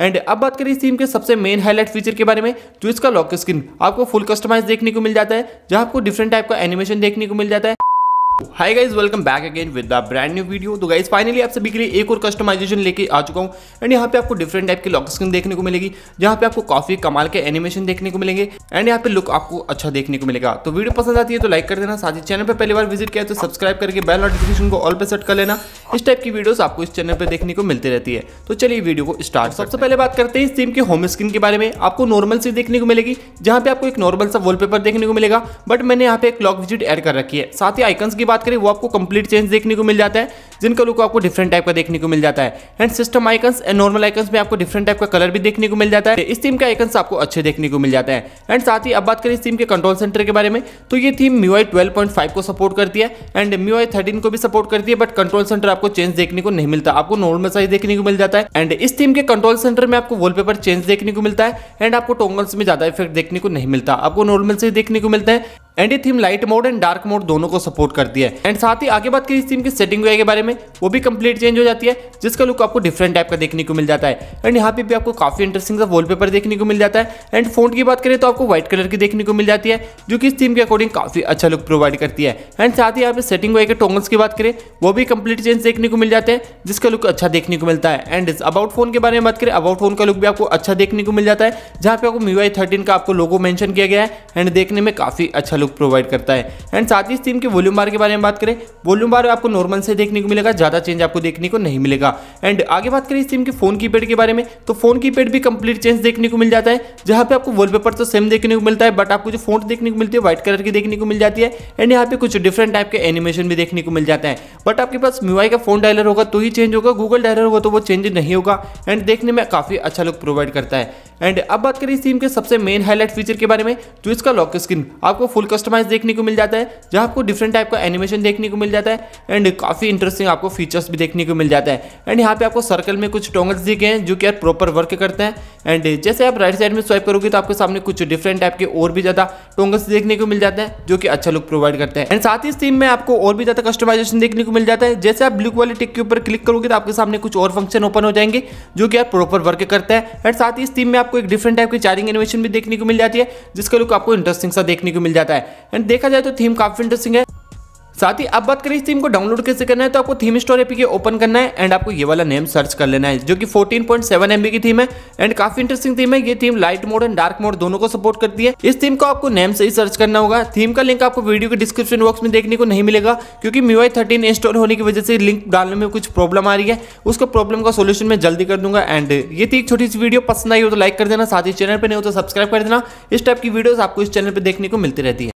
and अब बात करें इस थीम के सबसे मेन हाईलाइट फीचर के बारे में जो इसका लॉक स्क्रीन आपको फुल कस्टमाइज देखने को मिल जाता है जहां आपको डिफरेंट टाइप का एनिमेशन देखने को मिल जाता है hi guys welcome back again with the brand new video तो गाइज फाइनली आप सभी के लिए एक और कस्टमाइजेशन लेके आ चुका हूँ एंड यहाँ पे आपको डिफरेंट टाइप की लॉक स्क्रीन देखने को मिलेगी जहाँ पे आपको काफी कमाल के एनिमेशन देखने को मिलेंगे एंड यहाँ पे लुक आपको अच्छा देखने को मिलेगा तो वीडियो पसंद आती है तो लाइक कर देना साथ ही चैनल पर पहली बार विजिट किया तो सब्सक्राइब करके बेल नोटिफिकेशन को ऑल पे सेट कर लेना इस टाइप की वीडियो आपको इस चैनल पर देखने को मिलती रहती है तो चलिए वीडियो को स्टार्ट सबसे पहले बात करते हैं इस थीम के होम स्क्रीन के बारे में आपको नॉर्मल से देखने को मिलेगी जहाँ पे आपको एक नॉर्मल सा वॉलपेपर देखने को मिलेगा बट मैंने यहाँ पे एक लॉक विजिट एड कर रखी है साथ ही आइकन्स की की बात करें वो आपको कंप्लीट चेंज देखने को मिल जाता है जिनका लुक आपको डिफरेंट टाइप का देखने को मिल जाता है and system icons and normal icons में आपको डिफरेंट टाइप का कलर भी देखने को मिल जाता है इस थीम के आइकन्स आपको अच्छे देखने को मिल जाता है एंड साथ ही अब बात करें इस थीम के कंट्रोल सेंटर के बारे में तो ये थीम म्यूआई ट्वेल्व को सपोर्ट करती है एंड म्यूआई थर्टीन को भी सपोर्ट करती है बट कंट्रोल सेंटर आपको चेंज देखने को नहीं मिलता आपको नॉर्मल साइज देखने को मिल जाता है एंड इस थीम के कंट्रोल सेंटर में आपको वॉलपेपर चेंज देखने को मिलता है एंड आपको टोंगल्स में ज्यादा इफेक्ट देखने को नहीं मिलता आपको नॉर्मल से देखने को मिलता है एंड ये theme light mode and dark mode दोनों को सपोर्ट करती है एंड साथ ही आगे बात करें इस थीम की सेटिंग के बारे में वो भी कंप्लीट चेंज हो जाती है जिसका लुक आपको डिफरेंट टाइप का देखने को मिल जाता है एंड यहाँ पे भी आपको काफी इंटरेस्टिंग सा वॉलपेपर देखने को मिल जाता है एंड फोन की बात करें तो आपको व्हाइट कलर की देखने को मिल जाती है जो कि इस थीम के अकॉर्डिंग काफी अच्छा लुक प्रोवाइड करती है एंड साथ ही यहाँ पे सेटिंग वाई के टोंगल्स की बात करें वो भी कंप्लीट चेंज देखने को मिल जाते हैं जिसका लुक अच्छा देखने को मिलता है एंड अबाउट फोन के बारे में बात करें अबाउट फोन का लुक भी आपको अच्छा देखने को मिल जाता है जहाँ पे आपको मी वाई थर्टीन का आपको लोगो मैंशन किया गया है एंड देखने में काफी अच्छा लुक लुक प्रोवाइड करता है एंड साथ ही इस थीम के वॉल्यूम बार के बारे में बात करें वॉल्यूम बार आपको नॉर्मल से देखने को मिलेगा ज़्यादा चेंज आपको देखने को नहीं मिलेगा एंड आगे बात करें इस थीम के फोन कीपैड के बारे में तो फोन कीपैड भी कंप्लीट चेंज देखने को मिल जाता है जहां पे आपको वॉलपेपर तो सेम देखने को मिलता है बट आपको जो फोन देखने को मिलती है व्हाइट कलर की देखने को मिल जाती है एंड यहाँ पे कुछ डिफरेंट टाइप के एनिमेशन भी देखने को मिल जाता है बट आपके पास मीवाई का फोन डायलर होगा तो ही चेंज होगा गूगल डायलर होगा तो वो चेंज नहीं होगा एंड देखने में काफ़ी अच्छा लुक प्रोवाइड करता है एंड अब बात करें इस थीम के सबसे मेन हाईलाइट फीचर के बारे में तो इसका लॉक स्क्रीन आपको फुल कस्टमाइज देखने को मिल जाता है जहाँ आपको डिफरेंट टाइप का एनिमेशन देखने को मिल जाता है एंड काफ़ी इंटरेस्टिंग आपको फीचर्स भी देखने को मिल जाता है एंड यहाँ पे आपको सर्कल में कुछ टोंगल्स दिखे हैं जो कि यार प्रॉपर वर्क करते हैं एंड जैसे आप राइट साइड में स्वाइप करोगे तो आपके सामने कुछ डिफरेंट टाइप के और भी ज़्यादा टोंगल्स देखने को मिल जाते हैं जो कि अच्छा लुक प्रोवाइड करते हैं एंड साथ ही इस थीम में आपको और भी ज़्यादा कस्टमाइजेशन देखने को मिल जाता है जैसे आप ब्लू वाले टिक के ऊपर क्लिक करोगे तो आपके सामने कुछ और फंक्शन ओपन हो जाएंगे जो कि यार प्रॉपर वर्क करते हैं एंड साथ ही इस थीम में आपको एक डिफरेंट टाइप की चार्जिंग एनिमेशन भी देखने को मिल जाती है जिसका लुक आपको इंटरेस्टिंग सा देखने को मिल जाता है एंड देखा जाए तो थीम काफी इंटरेस्टिंग है साथ ही अब बात करें इस थीम को डाउनलोड कैसे करना है तो आपको थीम स्टोर एपी के ओपन करना है एंड आपको ये वाला नेम सर्च कर लेना है जो कि 14.7 पॉइंट की थीम है एंड काफी इंटरेस्टिंग थीम है ये theme light mode and dark mode दोनों को सपोर्ट करती है इस थीम को आपको नेम से ही सर्च करना होगा थीम का लिंक आपको वीडियो के डिस्क्रिप्शन बॉक्स में देखने को नहीं मिलेगा क्योंकि मीवाई थर्टीन इंस्टॉल होने की वजह से लिंक डालने में कुछ प्रॉब्लम आ रही है उसका प्रॉब्लम का सोल्यूशन मैं जल्दी कर दूंगा एंड ये थी एक छोटी सी वीडियो पसंद आई हो तो लाइक कर देना साथ ही चैनल पर नहीं हो तो सब्सक्राइब कर देना इस टाइप की वीडियो आपको इस चैनल पर देखने को मिलती रहती है